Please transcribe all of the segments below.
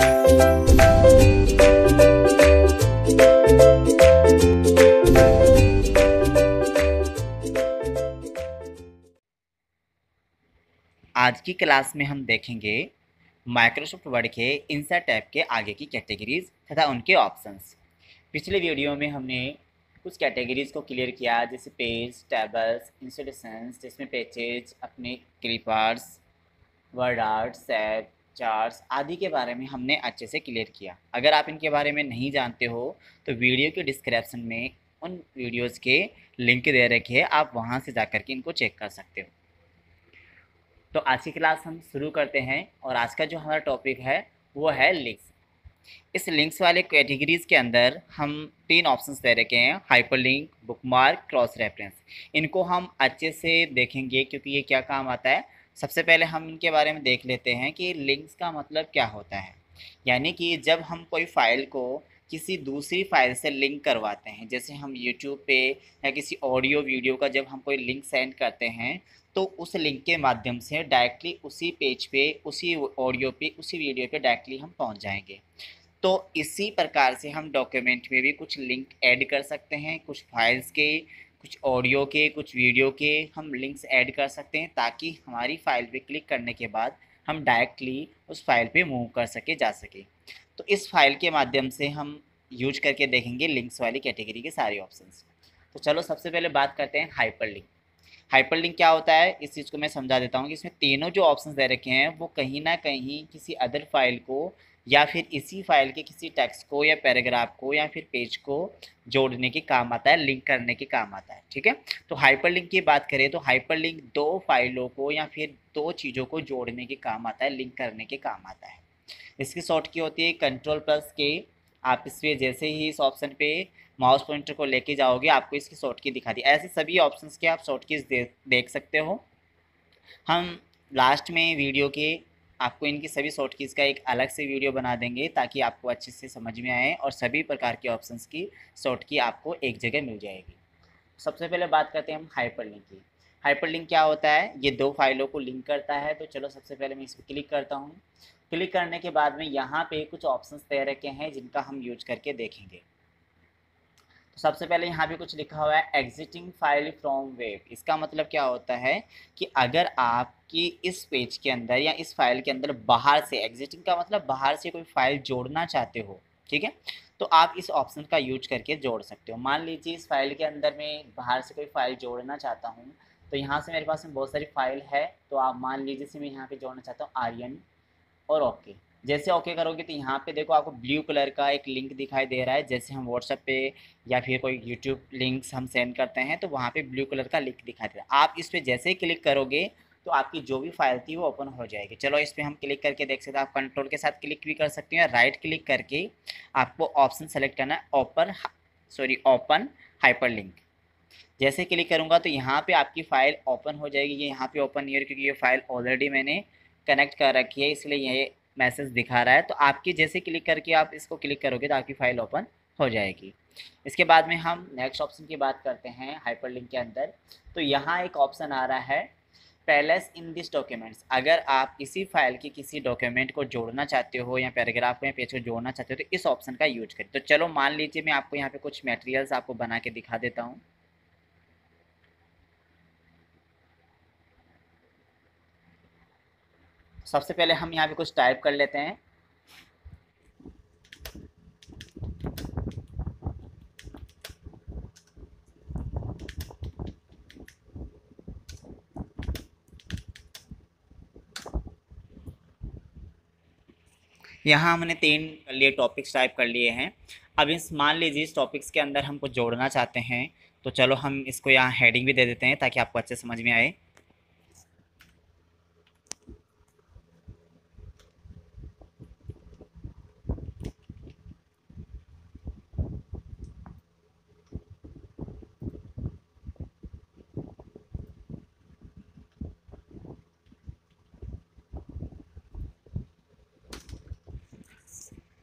आज की क्लास में हम देखेंगे माइक्रोसॉफ्ट वर्ड के इंसर्ट टैब के आगे की कैटेगरीज तथा उनके ऑप्शंस पिछले वीडियो में हमने कुछ कैटेगरीज को क्लियर किया जैसे पेज टेबल्स इंस्टॉलेशंस जिसमें पेचेज अपने क्लिपर्स वर्ड आर्ट सेट चार्ज आदि के बारे में हमने अच्छे से क्लियर किया अगर आप इनके बारे में नहीं जानते हो तो वीडियो के डिस्क्रिप्शन में उन वीडियोस के लिंक दे रखे हैं आप वहाँ से जा कर के इनको चेक कर सकते हो तो आज की क्लास हम शुरू करते हैं और आज का जो हमारा टॉपिक है वो है लिंक्स इस लिंक्स वाले कैटेगरीज के अंदर हम तीन ऑप्शंस दे रखे हैं hyperlink bookmark, cross reference इनको हम अच्छे से देखेंगे क्योंकि ये क्या काम आता है सबसे पहले हम इनके बारे में देख लेते हैं कि लिंक्स का मतलब क्या होता है यानी कि जब हम कोई फ़ाइल को किसी दूसरी फाइल से लिंक करवाते हैं जैसे हम यूट्यूब पे या किसी ऑडियो वीडियो का जब हम कोई लिंक सेंड करते हैं तो उस लिंक के माध्यम से डायरेक्टली उसी पेज पे उसी ऑडियो पे उसी वीडियो पे डायरेक्टली हम पहुंच जाएंगे तो इसी प्रकार से हम डॉक्यूमेंट में भी कुछ लिंक ऐड कर सकते हैं कुछ फाइल्स के कुछ ऑडियो के कुछ वीडियो के हम लिंक्स ऐड कर सकते हैं ताकि हमारी फ़ाइल पे क्लिक करने के बाद हम डायरेक्टली उस फाइल पे मूव कर सके जा सके तो इस फाइल के माध्यम से हम यूज करके देखेंगे लिंक्स वाली कैटेगरी के सारे ऑप्शंस तो चलो सबसे पहले बात करते हैं हाइपर लिंक हाइपर लिंक क्या होता है इस चीज़ को मैं समझा देता हूँ कि इसमें तीनों जो ऑप्शन दे रखे हैं वो कहीं ना कहीं किसी अदर फाइल को या फिर इसी फाइल के किसी टेक्स्ट को या पैराग्राफ को या फिर पेज को जोड़ने के काम आता है लिंक करने के काम आता है ठीक है तो हाइपरलिंक की बात करें तो हाइपरलिंक दो फाइलों को या फिर दो चीज़ों को जोड़ने के काम आता है लिंक करने के काम आता है इसकी शॉर्ट की होती है कंट्रोल प्लस के आप इस पर जैसे ही इस ऑप्शन पे माउस पॉइंटर को लेके जाओगे आपको इसकी शॉर्ट की दिखा दी ऐसे सभी ऑप्शंस के आप शॉर्ट की दे, देख सकते हो हम लास्ट में वीडियो के आपको इनकी सभी शॉर्ट कीज़ का एक अलग से वीडियो बना देंगे ताकि आपको अच्छे से समझ में आए और सभी प्रकार के ऑप्शन की शॉर्ट की आपको एक जगह मिल जाएगी सबसे पहले बात करते हैं हम हाइपर लिंक की हाइपर लिंक क्या होता है ये दो फाइलों को लिंक करता है तो चलो सबसे पहले मैं इस पर क्लिक करता हूँ क्लिक करने के बाद में यहाँ पे कुछ ऑप्शंस तय रखे हैं जिनका हम यूज करके देखेंगे तो सबसे पहले यहाँ पे कुछ लिखा हुआ है एग्जिटिंग फाइल फ्रॉम वेब इसका मतलब क्या होता है कि अगर आपकी इस पेज के अंदर या इस फाइल के अंदर बाहर से एग्जिटिंग का मतलब बाहर से कोई फाइल जोड़ना चाहते हो ठीक है तो आप इस ऑप्शन का यूज करके जोड़ सकते हो मान लीजिए इस फाइल के अंदर मैं बाहर से कोई फाइल जोड़ना चाहता हूँ तो यहाँ से मेरे पास में बहुत सारी फाइल है तो आप मान लीजिए से मैं यहाँ पे जोड़ना चाहता हूँ आर्यन और ओके जैसे ओके करोगे तो यहाँ पे देखो आपको ब्लू कलर का एक लिंक दिखाई दे रहा है जैसे हम व्हाट्सएप पे या फिर कोई यूट्यूब लिंक्स हम सेंड करते हैं तो वहाँ पे ब्लू कलर का लिंक दिखाई दे रहा है आप इस पर जैसे ही क्लिक करोगे तो आपकी जो भी फाइल थी वो ओपन हो जाएगी चलो इस पर हम क्लिक करके देख सकते हैं आप कंट्रोल के साथ क्लिक भी कर सकते हैं राइट क्लिक करके आपको ऑप्शन सेलेक्ट करना है open sorry open hyperlink जैसे क्लिक करूँगा तो यहाँ पर आपकी फ़ाइल ओपन हो जाएगी ये यहाँ पर ओपन नहीं हो रही क्योंकि ये फ़ाइल ऑलरेडी मैंने कनेक्ट कर रखी है इसलिए ये मैसेज दिखा रहा है तो आपकी जैसे क्लिक करके आप इसको क्लिक करोगे तो आपकी फ़ाइल ओपन हो जाएगी इसके बाद में हम नेक्स्ट ऑप्शन की बात करते हैं हाइपरलिंक के अंदर तो यहाँ एक ऑप्शन आ रहा है पैलेस इन दिस डॉक्यूमेंट्स अगर आप इसी फाइल की किसी डॉक्यूमेंट को जोड़ना चाहते हो या पैराग्राफ को या पेज को जोड़ना चाहते हो तो इस ऑप्शन का यूज करें तो चलो मान लीजिए मैं आपको यहाँ पे कुछ मटेरियल्स आपको बना के दिखा देता हूँ सबसे पहले हम यहाँ पे कुछ टाइप कर लेते हैं यहाँ हमने तीन लिए टॉपिक्स टाइप कर लिए हैं अब इस मान लीजिए इस टॉपिक्स के अंदर हम कुछ जोड़ना चाहते हैं तो चलो हम इसको यहाँ हेडिंग भी दे देते हैं ताकि आपको अच्छे समझ में आए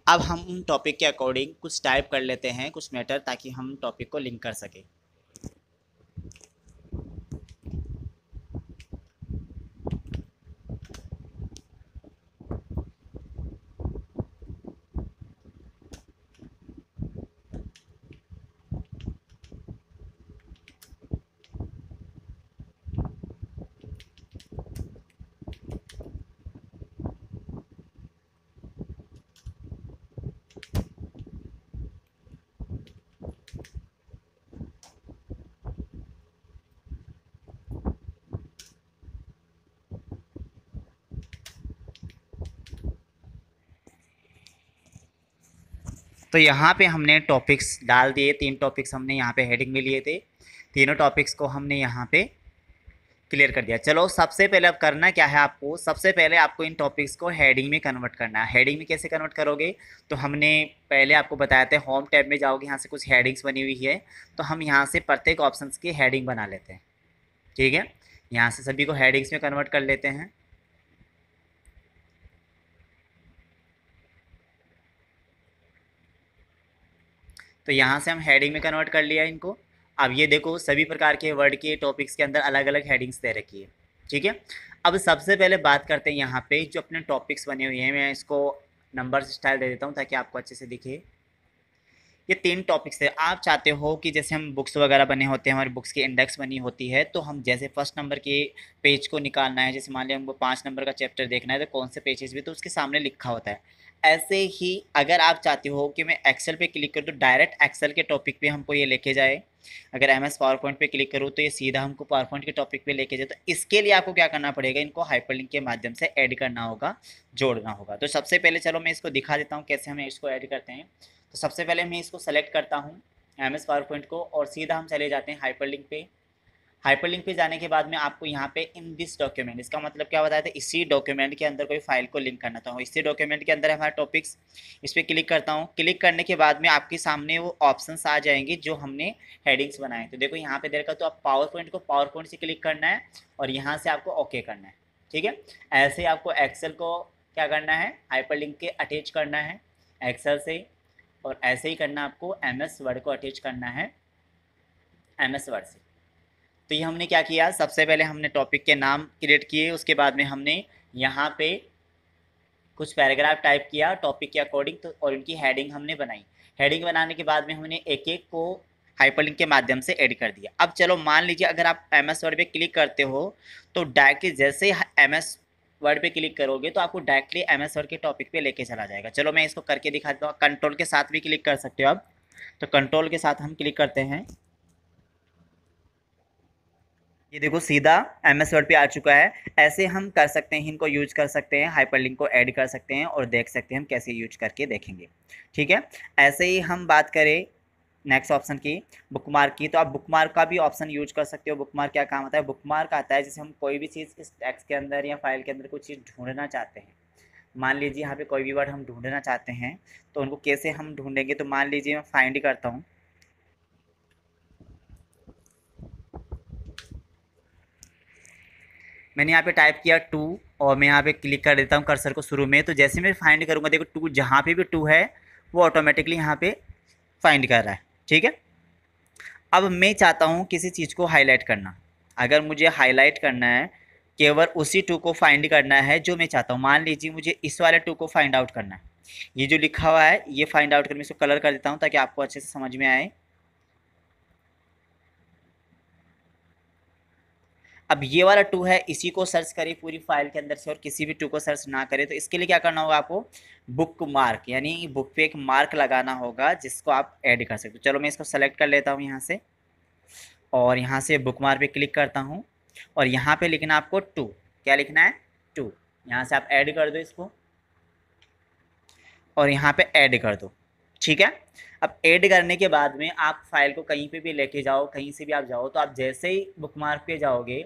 अब हम उन टॉपिक के अकॉर्डिंग कुछ टाइप कर लेते हैं कुछ मैटर ताकि हम टॉपिक को लिंक कर सकें तो यहाँ पे हमने टॉपिक्स डाल दिए तीन टॉपिक्स हमने यहाँ पे हेडिंग में लिए थे तीनों टॉपिक्स को हमने यहाँ पे क्लियर कर दिया चलो सबसे पहले अब करना क्या है आपको सबसे पहले आपको इन टॉपिक्स को हेडिंग में कन्वर्ट करना है हेडिंग में कैसे कन्वर्ट करोगे तो हमने पहले आपको बताया था होम टैब में जाओगे यहाँ से कुछ हेडिंग्स बनी हुई है तो हम यहाँ से प्रत्येक ऑप्शन की हेडिंग बना लेते हैं ठीक है यहाँ से सभी को हेडिंग्स में कन्वर्ट कर लेते हैं तो यहाँ से हम हेडिंग में कन्वर्ट कर लिया इनको अब ये देखो सभी प्रकार के वर्ड के टॉपिक्स के अंदर अलग अलग हेडिंग्स दे रखी है ठीक है अब सबसे पहले बात करते हैं यहाँ पे जो अपने टॉपिक्स बने हुए हैं मैं इसको नंबर स्टाइल दे देता हूँ ताकि आपको अच्छे से दिखे ये तीन टॉपिक्स है आप चाहते हो कि जैसे हम बुक्स वगैरह बने होते हैं हमारी बुक्स की इंडेक्स बनी होती है तो हम जैसे फर्स्ट नंबर के पेज को निकालना है जैसे मान लिया हमको पाँच नंबर का चैप्टर देखना है तो कौन से पेजेस भी तो उसके सामने लिखा होता है ऐसे ही अगर आप चाहते हो कि मैं एक्सेल पे क्लिक करूँ तो डायरेक्ट एक्सेल के टॉपिक पे हमको ये लेके जाए अगर एम एस पावर पॉइंट पर क्लिक करूँ तो ये सीधा हमको पावर पॉइंट के टॉपिक पे लेके जाए तो इसके लिए आपको क्या करना पड़ेगा इनको हाइपरलिंक के माध्यम से ऐड करना होगा जोड़ना होगा तो सबसे पहले चलो मैं इसको दिखा देता हूँ कैसे हम इसको ऐड करते हैं तो सबसे पहले मैं इसको सेलेक्ट करता हूँ एम एस पावर पॉइंट को और सीधा हम चले जाते हैं हाइपर लिंक पर हाइपरलिंक पे जाने के बाद में आपको यहाँ पे इन दिस डॉक्यूमेंट इसका मतलब क्या बताया था इसी डॉक्यूमेंट के अंदर कोई फाइल को लिंक करना था इसी डॉक्यूमेंट के अंदर हमारे टॉपिक्स इस पर क्लिक करता हूँ क्लिक करने के बाद में आपके सामने वो ऑप्शन आ जाएंगे जो हमने हेडिंग्स बनाए तो देखो यहाँ पे देखा तो आप पावर पॉइंट को पावर पॉइंट से क्लिक करना है और यहाँ से आपको ओके करना है ठीक है ऐसे ही आपको एक्सेल को क्या करना है लिंक के अटैच करना है एक्सेल से और ऐसे ही करना आपको एम एस वर्ड को अटैच करना है एम एस वर्ड से तो ये हमने क्या किया सबसे पहले हमने टॉपिक के नाम क्रिएट किए उसके बाद में हमने यहाँ पे कुछ पैराग्राफ टाइप किया टॉपिक के अकॉर्डिंग तो और उनकी हेडिंग हमने बनाई हेडिंग बनाने के बाद में हमने एक एक को हाइपरलिंक के माध्यम से ऐड कर दिया अब चलो मान लीजिए अगर आप एम एस वर्ड पर क्लिक करते हो तो डायरेक्टली जैसे एम एस वर्ड पे क्लिक करोगे तो आपको डायरेक्टली एम एस वर्ड के टॉपिक पे लेके चला जाएगा चलो मैं इसको करके दिखाता हूँ कंट्रोल के साथ भी क्लिक कर सकते हो अब तो कंट्रोल के साथ हम क्लिक करते हैं ये देखो सीधा एम एस वर्ड पर आ चुका है ऐसे हम कर सकते हैं इनको यूज कर सकते हैं हाइपर लिंक को ऐड कर सकते हैं और देख सकते हैं हम कैसे यूज करके देखेंगे ठीक है ऐसे ही हम बात करें नेक्स्ट ऑप्शन की बुकमार्क की तो आप बुकमार्क का भी ऑप्शन यूज कर सकते हो बुकमार्क क्या काम आता है बुकमार्क आता है जैसे हम कोई भी चीज़ इस टैक्स के अंदर या फाइल के अंदर कोई चीज़ ढूंढना चाहते हैं मान लीजिए यहाँ पे कोई भी वर्ड हम ढूंढना चाहते हैं तो उनको कैसे हम ढूंढेंगे तो मान लीजिए मैं फाइंड करता हूँ मैंने यहाँ पे टाइप किया टू और मैं यहाँ पे क्लिक कर देता हूँ कर्सर को शुरू में तो जैसे मैं फाइंड करूँगा देखो टू जहाँ पे भी टू है वो ऑटोमेटिकली यहाँ पे फाइंड कर रहा है ठीक है अब मैं चाहता हूँ किसी चीज़ को हाईलाइट करना अगर मुझे हाईलाइट करना है केवल उसी टू को फाइंड करना है जो मैं चाहता हूँ मान लीजिए मुझे इस वाले टू को फाइंड आउट करना है ये जो लिखा हुआ है ये फाइंड आउट कर मैं इसको कलर कर देता हूँ ताकि आपको अच्छे से समझ में आए अब ये वाला टू है इसी को सर्च करें पूरी फाइल के अंदर से और किसी भी टू को सर्च ना करें तो इसके लिए क्या करना होगा आपको बुक मार्क यानी बुक पे एक मार्क लगाना होगा जिसको आप ऐड कर सकते हो चलो मैं इसको सेलेक्ट कर लेता हूँ यहाँ से और यहाँ से बुक मार्क पर क्लिक करता हूँ और यहाँ पर लिखना आपको टू क्या लिखना है टू यहाँ से आप ऐड कर दो इसको और यहाँ पर ऐड कर दो ठीक है अब ऐड करने के बाद में आप फाइल को कहीं पे भी लेके जाओ कहीं से भी आप जाओ तो आप जैसे ही बुक मार्क पे जाओगे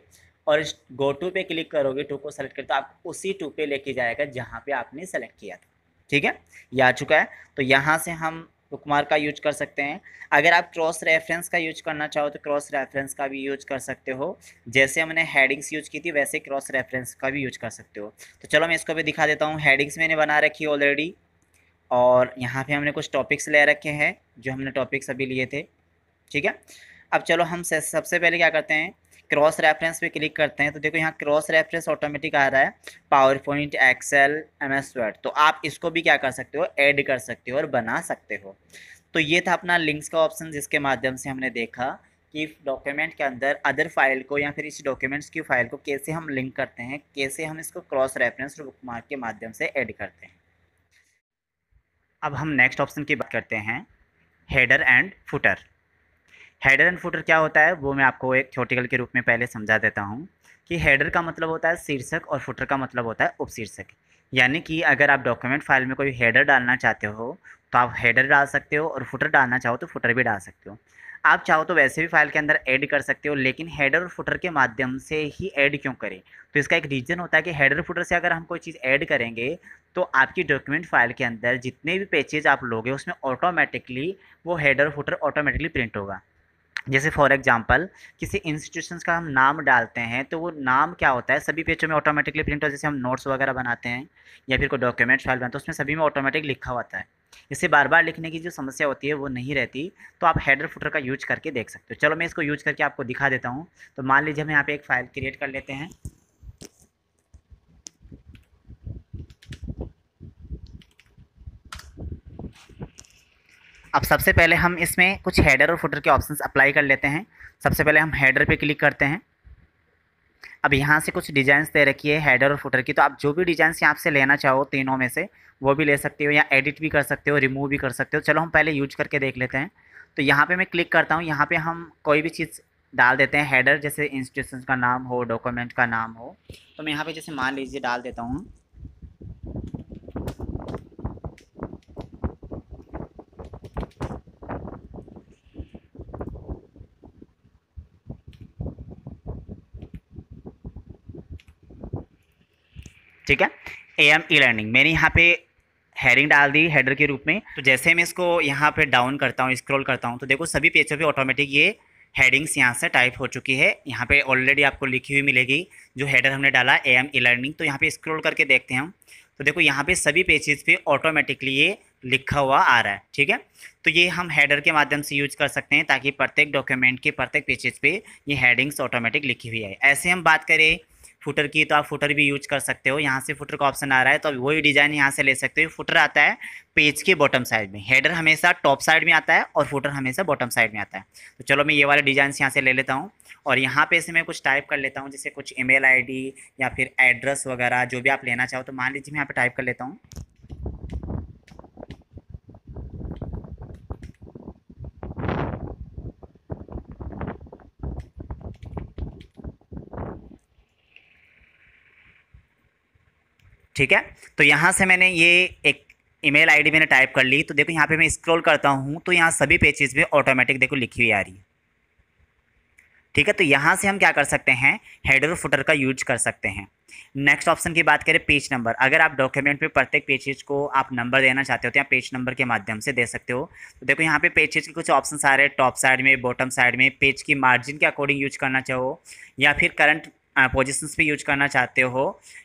और गो टू पे क्लिक करोगे टू को सेलेक्ट कर तो आप उसी टू पे लेके जाएगा जहाँ पे आपने सेलेक्ट किया था ठीक है ये आ चुका है तो यहाँ से हम बुक मार्क का यूज कर सकते हैं अगर आप क्रॉस रेफरेंस का यूज करना चाहो तो क्रॉस रेफरेंस का भी यूज कर सकते हो जैसे हमने हेडिंग्स यूज की थी वैसे क्रॉस रेफरेंस का भी यूज कर सकते हो तो चलो मैं इसको भी दिखा देता हूँ हेडिंग्स मैंने बना रखी ऑलरेडी और यहाँ पे हमने कुछ टॉपिक्स ले रखे हैं जो हमने टॉपिक्स अभी लिए थे ठीक है अब चलो हम सबसे पहले क्या करते हैं क्रॉस रेफरेंस पे क्लिक करते हैं तो देखो यहाँ क्रॉस रेफरेंस ऑटोमेटिक आ रहा है PowerPoint Excel M S Word तो आप इसको भी क्या कर सकते हो ऐड कर सकते हो और बना सकते हो तो ये था अपना लिंक्स का ऑप्शन जिसके माध्यम से हमने देखा कि डॉक्यूमेंट के अंदर अदर फाइल को या फिर इस डॉक्यूमेंट्स की फाइल को कैसे हम लिंक करते हैं कैसे हम इसको क्रॉस रेफरेंस और बुक मार्क के माध्यम से ऐड करते हैं अब हम नेक्स्ट ऑप्शन की बात करते हैं header and footer header and footer क्या होता है वो मैं आपको एक थ्योटिकल के रूप में पहले समझा देता हूँ कि हेडर का मतलब होता है शीर्षक और फुटर का मतलब होता है उपशीर्षक यानी कि अगर आप डॉक्यूमेंट फाइल में कोई हेडर डालना चाहते हो तो आप हेडर डाल सकते हो और फुटर डालना चाहो तो फुटर भी डाल सकते हो आप चाहो तो वैसे भी फाइल के अंदर ऐड कर सकते हो लेकिन हेडर और फुटर के माध्यम से ही ऐड क्यों करें तो इसका एक रीज़न होता है कि हेडर फुटर से अगर हम कोई चीज़ ऐड करेंगे तो आपकी डॉक्यूमेंट फाइल के अंदर जितने भी पेजेज आप लोगे उसमें ऑटोमेटिकली वो हेडर फुटर ऑटोमेटिकली प्रिंट होगा जैसे फॉर एग्जांपल किसी इंस्टीट्यूशन का हम नाम डालते हैं तो वो नाम क्या होता है सभी पेजों में ऑटोमेटिकली प्रिंट हो जैसे हम नोट्स वगैरह बनाते हैं या फिर कोई डॉक्यूमेंट फाइल बनाते हैं तो उसमें सभी में ऑटोमेटिक लिखा होता है इससे बार बार लिखने की जो समस्या होती है वो नहीं रहती तो आप हेडर फुटर का यूज करके देख सकते हो चलो मैं इसको यूज करके आपको दिखा देता हूँ तो मान लीजिए हम यहाँ पे एक फाइल क्रिएट कर लेते हैं अब सबसे पहले हम इसमें कुछ हेडर और फुटर के ऑप्शंस अप्लाई कर लेते हैं सबसे पहले हम हेडर पे क्लिक करते हैं अब यहाँ से कुछ डिज़ाइंस दे रखी है हेडर और फुटर की तो आप जो भी डिज़ाइंस यहाँ से लेना चाहो तीनों में से वो भी ले सकते हो या एडिट भी कर सकते हो रिमूव भी कर सकते हो चलो हम पहले यूज करके देख लेते हैं तो यहाँ पे मैं क्लिक करता हूँ यहाँ पे हम कोई भी चीज़ डाल देते हैं हेडर जैसे इंस्टीट्यूशन का नाम हो डॉक्यूमेंट का नाम हो तो मैं यहाँ पे जैसे मान लीजिए डाल देता हूँ ठीक है ए एम ई लर्निंग मैंने यहाँ पे हेडिंग डाल दी हेडर के रूप में तो जैसे मैं इसको यहाँ पे डाउन करता हूँ स्क्रॉल करता हूँ तो देखो सभी पेजों पे ऑटोमेटिक ये हेडिंग्स यहाँ से टाइप हो चुकी है यहाँ पे ऑलरेडी आपको लिखी हुई मिलेगी जो हेडर हमने डाला ए एम ई लर्निंग तो यहाँ पे स्क्रॉल करके देखते हैं हम तो देखो यहाँ पे सभी पेजेस पे ऑटोमेटिकली ये लिखा हुआ आ रहा है ठीक है तो ये हम हेडर के माध्यम से यूज कर सकते हैं ताकि प्रत्येक डॉक्यूमेंट के प्रत्येक पेजेस पे ये हेडिंग्स ऑटोमेटिक लिखी हुई है ऐसे हम बात करें फुटर की तो आप फुटर भी यूज कर सकते हो यहाँ से फुटर का ऑप्शन आ रहा है तो अब वही डिज़ाइन यहाँ से ले सकते हो फुटर आता है पेज के बॉटम साइड में हेडर हमेशा टॉप साइड में आता है और फुटर हमेशा बॉटम साइड में आता है तो चलो मैं ये वाले डिज़ाइन यहाँ से ले लेता हूँ और यहाँ पे से मैं कुछ टाइप कर लेता हूँ जैसे कुछ ईमेल आईडी या फिर एड्रेस वगैरह जो भी आप लेना चाहो तो मान लीजिए मैं यहाँ पे टाइप कर लेता हूँ ठीक है तो यहाँ से मैंने ये एक ईमेल आईडी मैंने टाइप कर ली तो देखो यहाँ पे मैं स्क्रॉल करता हूँ तो यहाँ सभी पेजेस में ऑटोमेटिक देखो लिखी हुई आ रही है ठीक है तो यहाँ से हम क्या कर सकते हैं हेडर और फुटर का यूज कर सकते हैं नेक्स्ट ऑप्शन की बात करें पेज नंबर अगर आप डॉक्यूमेंट में प्रत्येक पेजेज को आप नंबर देना चाहते हो तो यहाँ पेज नंबर के माध्यम से दे सकते हो तो देखो यहाँ पे पेजेज के कुछ ऑप्शन आ रहे हैं टॉप साइड में बॉटम साइड में पेज की मार्जिन के अकॉर्डिंग यूज करना चाहो या फिर करंट पोजिशंस पे यूज करना चाहते हो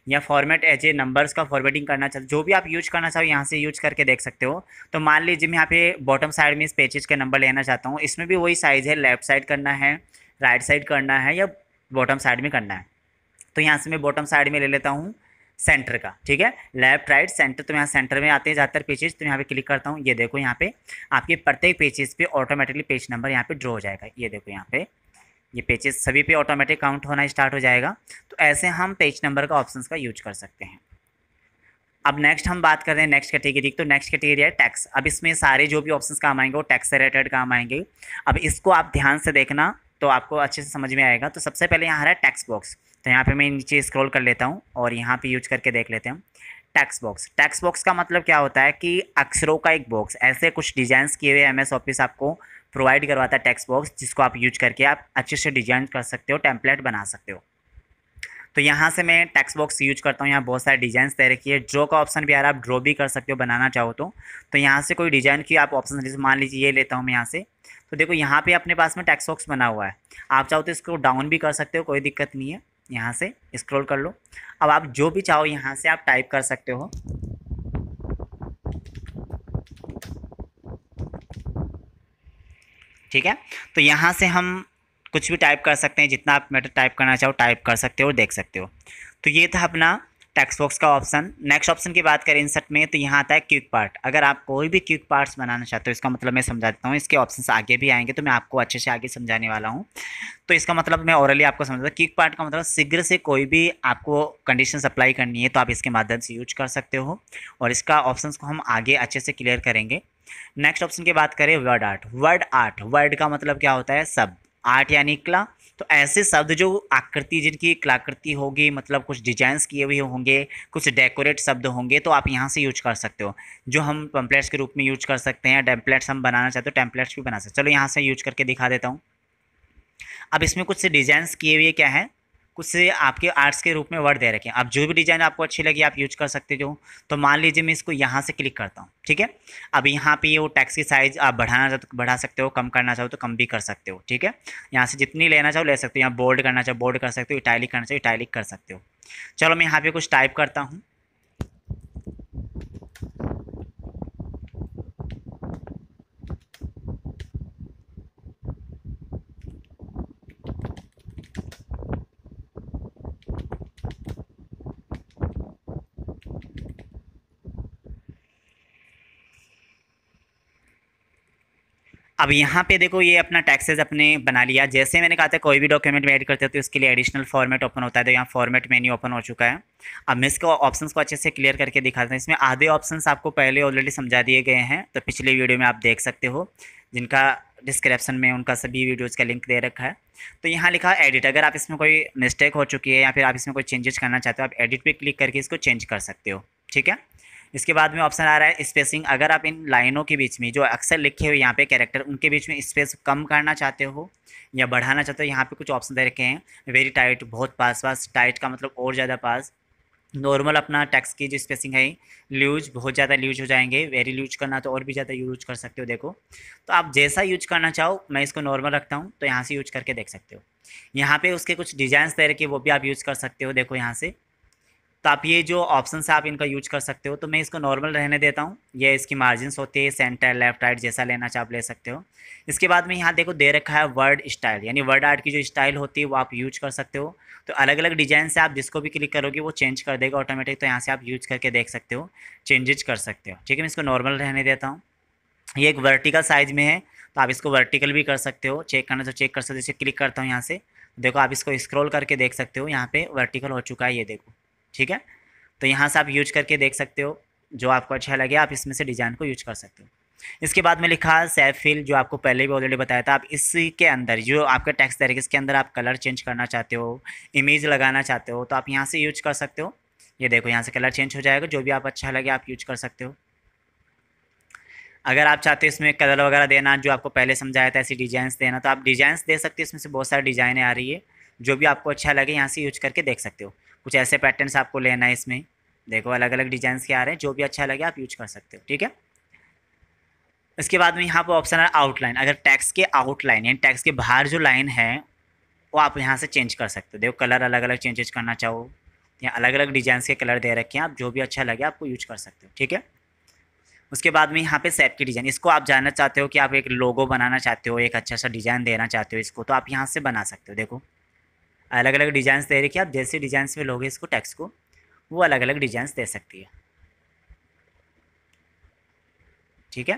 या फॉर्मेट एज ए नंबर्स का फॉर्मेटिंग करना चाहते हो जो भी आप यूज करना चाहो यहाँ से यूज करके देख सकते हो तो मान लीजिए मैं यहाँ पे बॉटम साइड में इस पेजेज का नंबर लेना चाहता हूँ इसमें भी वही साइज़ है लेफ्ट साइड करना है राइट साइड करना है या बॉटम साइड में करना है तो यहाँ से मैं बॉटम साइड में ले लेता हूँ सेंटर का ठीक है लेफ्ट राइट सेंटर तो यहाँ सेंटर में आते हैं ज़्यादातर पेजेस तो यहाँ पे क्लिक करता हूँ ये देखो यहाँ पे आपके प्रत्येक पेजेस पे ऑटोमेटिकली पेज नंबर यहाँ पे ड्रॉ हो जाएगा ये देखो यहाँ पे ये पेजेस सभी पे ऑटोमेटिक काउंट होना स्टार्ट हो जाएगा तो ऐसे हम पेज नंबर का ऑप्शन का यूज कर सकते हैं अब नेक्स्ट हम बात कर रहे हैं नेक्स्ट कैटेगरी तो नेक्स्ट कैटेगरी है टैक्स अब इसमें सारे जो भी ऑप्शन काम आएंगे वो टैक्स से रिलेटेड काम आएंगे अब इसको आप ध्यान से देखना तो आपको अच्छे से समझ में आएगा तो सबसे पहले यहाँ आ रहा है टैक्स बॉक्स तो यहाँ पे मैं नीचे स्क्रोल कर लेता हूँ और यहाँ पे यूज करके देख लेते हैं टैक्स बॉक्स टैक्स बॉक्स का मतलब क्या होता है कि अक्षरों का एक बॉक्स ऐसे कुछ डिजाइन किए हुए एम ऑफिस आपको प्रोवाइड करवाता है टेक्स्ट बॉक्स जिसको आप यूज करके आप अच्छे से डिजाइन कर सकते हो टेम्पलेट बना सकते हो तो यहाँ से मैं टेक्स्ट बॉक्स यूज करता हूँ यहाँ बहुत सारे डिजाइन दे रखी है ड्रॉ का ऑप्शन भी आ रहा है आप ड्रॉ भी कर सकते हो बनाना चाहो तो तो यहाँ से कोई डिजाइन की आप ऑप्शन जैसे मान लीजिए ये लेता हूँ मैं यहाँ से तो देखो यहाँ पे अपने पास में टेक्स्ट बॉक्स बना हुआ है आप चाहो तो इसको डाउन भी कर सकते हो कोई दिक्कत नहीं है यहाँ से स्क्रोल कर लो अब आप जो भी चाहो यहाँ से आप टाइप कर सकते हो ठीक है तो यहाँ से हम कुछ भी टाइप कर सकते हैं जितना आप मैटर टाइप करना चाहो टाइप कर सकते हो और देख सकते हो तो ये था अपना टेक्स्ट बॉक्स का ऑप्शन नेक्स्ट ऑप्शन की बात करें इंसर्ट में तो यहाँ आता है क्विक पार्ट अगर आप कोई भी क्विक पार्ट्स बनाना चाहते हो इसका मतलब मैं समझा देता हूँ इसके ऑप्शन आगे भी आएंगे तो मैं आपको अच्छे से आगे समझाने वाला हूँ तो इसका मतलब मैं औरली आपको समझाता क्विक पार्ट का मतलब शीघ्र से कोई भी आपको कंडीशन अप्लाई करनी है तो आप इसके माध्यम से यूज कर सकते हो और इसका ऑप्शन को हम आगे अच्छे से क्लियर करेंगे नेक्स्ट ऑप्शन की बात करें word art word art word का मतलब क्या होता है शब्द आर्ट यानी कला तो ऐसे शब्द जो आकृति जिनकी कलाकृति होगी मतलब कुछ डिजाइंस किए हुए होंगे कुछ डेकोरेट शब्द होंगे तो आप यहाँ से यूज कर सकते हो जो हम पम्पलेट्स के रूप में यूज कर सकते हैं टेम्पलेट्स हम बनाना चाहते हो टेम्पलेट्स भी बना सकते चलो यहाँ से यूज करके दिखा देता हूँ अब इसमें कुछ डिजाइंस किए हुए क्या है कुछ आपके आर्ट्स के रूप में वर्ड दे रखें आप जो भी डिज़ाइन आपको अच्छी लगी आप यूज कर सकते हो तो मान लीजिए मैं इसको यहाँ से क्लिक करता हूँ ठीक है अब यहाँ पे वो टैक्स की साइज़ आप बढ़ाना चाहो बढ़ा सकते हो कम करना चाहो तो कम भी कर सकते हो ठीक है यहाँ से जितनी लेना चाहो ले सकते हो यहाँ बोल्ड करना चाहो बोल्ड कर सकते हो इटैलिक करना चाहो इटाइलिक कर सकते हो चलो मैं यहाँ पर कुछ टाइप करता हूँ अब यहाँ पे देखो ये अपना टैक्सेस अपने बना लिया जैसे मैंने कहा था कोई भी डॉक्यूमेंट में ऐड करते हो तो इसके लिए एडिशनल फॉर्मेट ओपन होता है तो यहाँ फॉर्मेट मेन्यू ओपन हो चुका है अब मैं इसको ऑप्शंस को अच्छे से क्लियर करके दिखाता हूँ इसमें आधे ऑप्शंस आपको पहले ऑलरेडी समझा दिए गए हैं तो पिछले वीडियो में आप देख सकते हो जिनका डिस्क्रिप्शन में उनका सभी वीडियोज़ का लिंक दे रखा है तो यहाँ लिखा है एडिट अगर आप इसमें कोई मिस्टेक हो चुकी है या फिर आप इसमें कोई चेंजेस करना चाहते हो आप एडिट पर क्लिक करके इसको चेंज कर सकते हो ठीक है इसके बाद में ऑप्शन आ रहा है स्पेसिंग अगर आप इन लाइनों के बीच में जो अक्सर लिखे हुए यहाँ पे कैरेक्टर उनके बीच में स्पेस कम करना चाहते हो या बढ़ाना चाहते हो यहाँ पे कुछ ऑप्शन दे रखे हैं वेरी टाइट बहुत पास पास टाइट का मतलब और ज़्यादा पास नॉर्मल अपना टैक्स की जो स्पेसिंग है ल्यूज बहुत ज़्यादा ल्यूज हो जाएंगे वेरी ल्यूज करना तो और भी ज़्यादा यूज कर सकते हो देखो तो आप जैसा यूज करना चाहो मैं इसको नॉर्मल रखता हूँ तो यहाँ से यूज करके देख सकते हो यहाँ पे उसके कुछ डिज़ाइंस दे रखे वो भी आप यूज़ कर सकते हो देखो यहाँ से तो आप ये जो ऑप्शन है आप इनका यूज कर सकते हो तो मैं इसको नॉर्मल रहने देता हूँ ये इसकी मार्जिन होती है सेंटर लेफ्ट राइट जैसा लेना चाहे आप ले सकते हो इसके बाद में यहाँ देखो दे रखा है वर्ड स्टाइल यानी वर्ड आर्ट की जो स्टाइल होती है वो आप यूज कर सकते हो तो अलग अलग डिजाइन से आप जिसको भी क्लिक करोगे वो चेंज कर देगा ऑटोमेटिक तो यहाँ से आप यूज करके देख सकते हो चेंजेज कर सकते हो ठीक है मैं इसको नॉर्मल रहने देता हूँ ये एक वर्टिकल साइज में है तो आप इसको वर्टिकल भी कर सकते हो चेक करना तो चेक कर सकते हो जैसे क्लिक करता हूँ यहाँ से देखो आप इसको स्क्रॉल करके देख सकते हो यहाँ पे वर्टिकल हो चुका है ये देखो ठीक है तो यहाँ से आप यूज करके देख सकते हो जो आपको अच्छा लगे आप इसमें से डिज़ाइन को यूज कर सकते हो इसके बाद में लिखा सैफिल जो आपको पहले भी ऑलरेडी बताया था आप इसके अंदर जो आपका टेक्स्ट तरीके इसके अंदर आप कलर चेंज करना चाहते हो इमेज लगाना चाहते हो तो आप यहाँ से यूज कर सकते हो ये देखो यहाँ से कलर चेंज हो जाएगा जो भी आप अच्छा लगे आप यूज कर सकते हो अगर आप चाहते हो इसमें कलर वगैरह देना जो आपको पहले समझाया था ऐसी डिजाइंस देना तो आप डिजाइंस दे सकते हो इसमें से बहुत सारी डिज़ाइने आ रही है जो भी आपको अच्छा लगे यहाँ से यूज करके देख सकते हो कुछ ऐसे पैटर्न्स आपको लेना है इसमें देखो अलग अलग डिजाइन के आ रहे हैं जो भी अच्छा लगे आप यूज कर सकते हो ठीक है इसके बाद में यहाँ पर ऑप्शन है आउटलाइन अगर टैक्स के आउटलाइन यानी टैक्स के बाहर जो लाइन है वो आप यहाँ से चेंज कर सकते हो देखो कलर अलग अलग चेंजेस करना चाहो या अलग अलग डिजाइन के कलर दे रखे हैं आप जो भी अच्छा लगे आपको यूज कर सकते हो ठीक है उसके बाद में यहाँ पे सेट की डिज़ाइन इसको आप जानना चाहते हो कि आप एक लोगो बनाना चाहते हो एक अच्छा सा डिज़ाइन देना चाहते हो इसको तो आप यहाँ से बना सकते हो देखो अलग अलग डिज़ाइंस दे रखी है आप जैसे डिज़ाइंस में लोगे इसको टैक्स को वो अलग अलग डिज़ाइंस दे सकती है ठीक है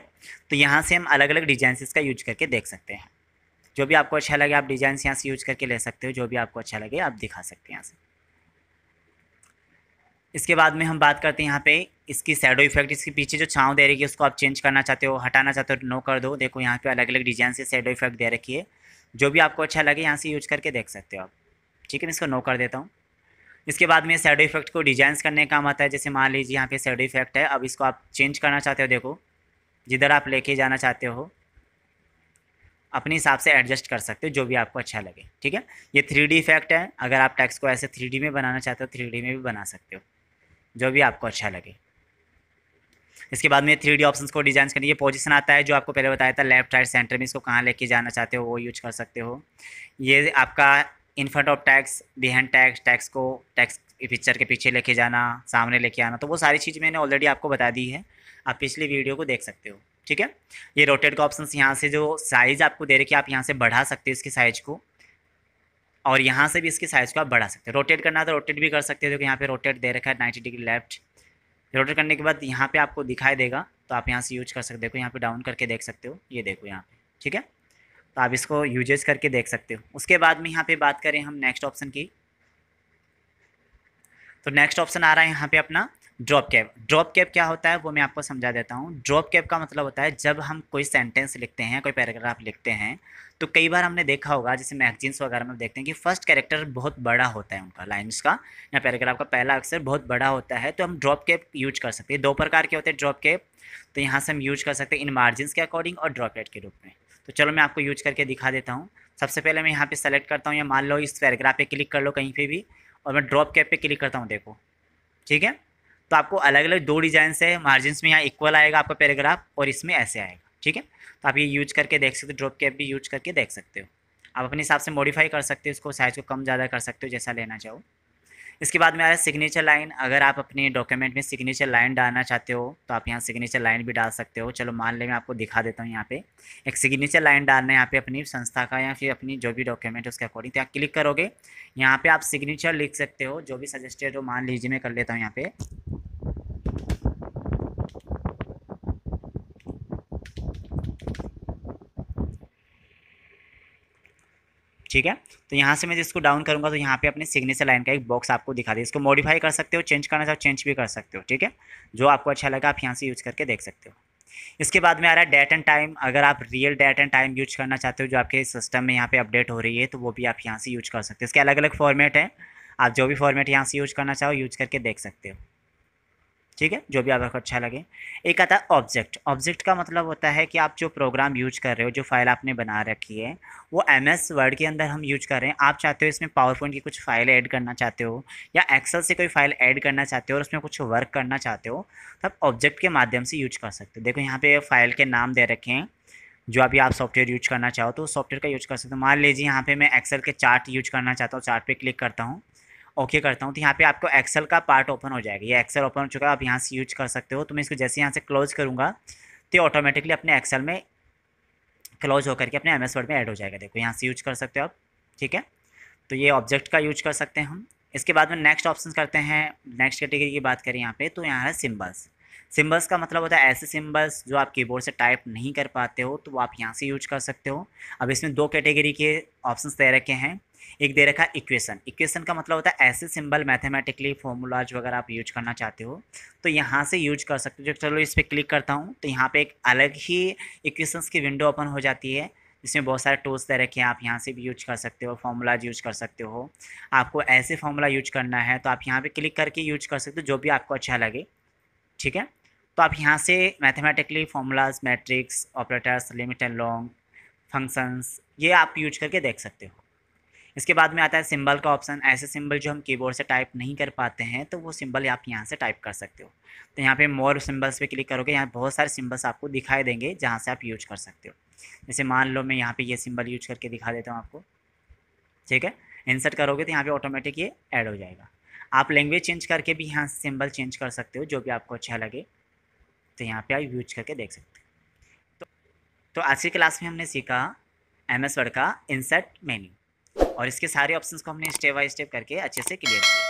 तो यहाँ से हम अलग अलग डिज़ाइंस इसका यूज करके देख सकते हैं जो भी आपको अच्छा लगे आप डिज़ाइंस यहाँ से यूज करके ले सकते हो जो भी आपको अच्छा लगे आप दिखा सकते हैं यहाँ से इसके बाद में हम बात करते हैं यहाँ पे इसकी सैडो इफेक्ट इसके पीछे जो छाँव दे रही है उसको आप चेंज करना चाहते हो हटाना चाहते हो नो कर दो देखो यहाँ पे अलग अलग डिज़ाइन से सैडो इफेक्ट दे रखी है जो भी आपको अच्छा लगे यहाँ से यूज करके देख सकते हो आप ठीक है मैं इसको नो कर देता हूँ इसके बाद में सैडो इफेक्ट को डिजाइंस करने का काम आता है जैसे मान लीजिए यहाँ पे सैडो इफेक्ट है अब इसको आप चेंज करना चाहते हो देखो जिधर आप लेके जाना चाहते हो अपने हिसाब से एडजस्ट कर सकते हो जो भी आपको अच्छा लगे ठीक है ये थ्री इफेक्ट है अगर आप टैक्स को ऐसे थ्री में बनाना चाहते हो थ्री में भी बना सकते हो जो भी आपको अच्छा लगे इसके बाद में थ्री डी ऑप्शन को डिजाइन करने ये पोजीशन आता है जो आपको पहले बताया था लेफ्ट राइट सेंटर में इसको कहाँ लेके जाना चाहते हो वो यूज कर सकते हो ये आपका in front of text behind text text को टैक्स पिक्चर के पीछे लेके जाना सामने लेके आना तो वो सारी चीज़ मैंने ऑलरेडी आपको बता दी है आप पिछली वीडियो को देख सकते हो ठीक है ये रोटेट का ऑप्शन यहाँ से जो साइज़ आपको दे रखी आप यहाँ से बढ़ा सकते हो इसकी साइज़ को और यहाँ से भी इसकी साइज़ को आप बढ़ा सकते हो रोटेट करना तो रोटेट भी कर सकते हो क्योंकि यहाँ पर रोटेट दे रखा है नाइन्टी डिग्री लेफ्ट रोटेट करने के बाद यहाँ पर आपको दिखाई देगा तो आप यहाँ से यूज कर सकते हो यहाँ पे डाउन करके देख सकते हो ये देखो यहाँ पे ठीक है तो आप इसको यूजेज करके देख सकते हो उसके बाद में यहाँ पे बात करें हम नेक्स्ट ऑप्शन की तो नेक्स्ट ऑप्शन आ रहा है यहाँ पे अपना ड्रॉप कैप ड्रॉप कैप क्या होता है वो मैं आपको समझा देता हूँ ड्रॉप कैप का मतलब होता है जब हम कोई सेंटेंस लिखते हैं कोई पैराग्राफ लिखते हैं तो कई बार हमने देखा होगा जैसे मैगजीन्स वगैरह में देखते हैं कि फर्स्ट कैरेक्टर बहुत बड़ा होता है उनका लाइन्स का या पैराग्राफ का पहला अक्सर बहुत बड़ा होता है तो हम ड्रॉप कैप यूज कर सकते हैं दो प्रकार के होते हैं ड्रॉप कैप तो यहाँ से हम यूज कर सकते हैं इन मार्जिन के अकॉर्डिंग और ड्रॉप कैट के रूप में तो चलो मैं आपको यूज करके दिखा देता हूँ सबसे पहले मैं यहाँ पे सेलेक्ट करता हूँ या मान लो इस पैराग्राफ पे क्लिक कर लो कहीं पे भी और मैं ड्रॉप कैप पे क्लिक करता हूँ देखो ठीक है तो आपको अलग अलग दो डिज़ाइन से मार्जिन में यहाँ इक्वल आएगा आपका पैराग्राफ और इसमें ऐसे आएगा ठीक है तो आप ये यूज करके देख सकते हो ड्रॉप कैप भी यूज करके देख सकते हो आप अपने हिसाब से मॉडिफाई कर सकते हो इसको साइज़ को कम ज़्यादा कर सकते हो जैसा लेना चाहो इसके बाद में आया सिग्नेचर लाइन अगर आप अपने डॉक्यूमेंट में सिग्नेचर लाइन डालना चाहते हो तो आप यहाँ सिग्नेचर लाइन भी डाल सकते हो चलो मान ले मैं आपको दिखा देता हूँ यहाँ पे एक सिग्नेचर लाइन डालना है यहाँ पे अपनी संस्था का या फिर अपनी जो भी डॉक्यूमेंट है उसके अकॉर्डिंग तो यहाँ क्लिक करोगे यहाँ पर आप सिग्नेचर लिख सकते हो जो भी सजेस्टेड हो मान लीजिए मैं कर लेता हूँ यहाँ पे ठीक है तो यहाँ से मैं जिसको डाउन करूँगा तो यहाँ पे अपने सिग्नेचर लाइन का एक बॉक्स आपको दिखा दे इसको मॉडिफाई कर सकते हो चेंज करना चाहो चेंज भी कर सकते हो ठीक है जो आपको अच्छा लगा आप यहाँ से यूज़ करके देख सकते हो इसके बाद में आ रहा है डेट एंड टाइम अगर आप real date and time use करना चाहते हो जो आपके सिस्टम में यहाँ पे अपडेट हो रही है तो वो भी आप यहाँ से यूज कर सकते हो इसके अलग अलग फॉर्मेट है आप जो भी फॉर्मेट यहाँ से यूज करना चाहो यूज करके देख सकते हो ठीक है जो भी आपको अच्छा लगे एक आता है ऑब्जेक्ट ऑब्जेक्ट का मतलब होता है कि आप जो प्रोग्राम यूज कर रहे हो जो फाइल आपने बना रखी है वो एम एस वर्ड के अंदर हम यूज कर रहे हैं आप चाहते हो इसमें पावर पॉइंट की कुछ फाइल ऐड करना चाहते हो या एक्सेल से कोई फाइल ऐड करना चाहते हो और उसमें कुछ वर्क करना चाहते हो तो आप ऑब्जेक्ट के माध्यम से यूज कर सकते हो देखो यहाँ पे फाइल के नाम दे रखे हैं जो अभी आप सॉफ्टवेयर यूज करना चाहो तो सॉफ्टवेयर का यूज कर सकते हो मान लीजिए यहाँ पे मैं एक्सेल के चार्ट यूज करना चाहता हूँ चार्ट पे क्लिक करता हूँ ओके करता हूँ तो यहाँ पे आपको एक्सेल का पार्ट ओपन हो जाएगा ये एक्सेल ओपन हो चुका है आप यहाँ से यूज कर सकते हो तो मैं इसको जैसे यहाँ से क्लोज करूँगा तो ये ऑटोमेटिकली अपने एक्सेल में क्लोज होकर के अपने एम एस वर्ड में ऐड हो जाएगा देखो यहाँ से यूज कर सकते हो आप ठीक है तो ये ऑब्जेक्ट का यूज कर सकते हैं हम इसके बाद में नेक्स्ट ऑप्शन करते हैं नेक्स्ट कैटेगरी की बात करें यहाँ पर तो यहाँ है सिम्बल्स सिम्बल्स का मतलब होता है ऐसे सिम्बल्स जो आप कीबोर्ड से टाइप नहीं कर पाते हो तो वो आप यहाँ से यूज कर सकते हो अब इसमें दो कैटेगरी के ऑप्शन दे रखे हैं एक दे रखा है इक्वेशन इक्वेशन का मतलब होता है ऐसे सिंबल मैथमेटिकली फॉर्मूलाज वगैरह आप यूज करना चाहते हो तो यहाँ से यूज कर सकते हो चलो इस पर क्लिक करता हूँ तो यहाँ पर एक अलग ही इक्वेशंस की विंडो ओपन हो जाती है जिसमें बहुत सारे टूल्स दे रखे हैं आप यहाँ से भी यूज कर सकते हो फॉर्मूलाज यूज कर सकते हो आपको ऐसे फॉर्मूला यूज करना है तो आप यहाँ पर क्लिक करके यूज कर सकते हो जो भी आपको अच्छा लगे ठीक है तो आप यहाँ से mathematically formulas matrix operators limit and long functions ये आप यूज करके देख सकते हो इसके बाद में आता है सिंबल का ऑप्शन ऐसे सिंबल जो हम कीबोर्ड से टाइप नहीं कर पाते हैं तो वो सिंबल आप यहाँ से टाइप कर सकते हो तो यहाँ पे मोर सिंबल्स पे क्लिक करोगे यहाँ बहुत सारे सिंबल्स आपको दिखाई देंगे जहाँ से आप यूज कर सकते हो जैसे मान लो मैं यहाँ पे ये सिंबल यूज करके दिखा देता हूँ आपको ठीक है इंसर्ट करोगे तो यहाँ पर ऑटोमेटिक ये ऐड हो जाएगा आप लैंग्वेज चेंज करके भी यहाँ सिम्बल चेंज कर सकते हो जो भी आपको अच्छा लगे तो यहाँ पर आप यूज करके देख सकते हो तो, तो आज की क्लास में हमने सीखा एम एस वर्ड का इंसर्ट मेन्यू और इसके सारे ऑप्शंस को हमने स्टेप बाय स्टेप करके अच्छे से क्लियर किया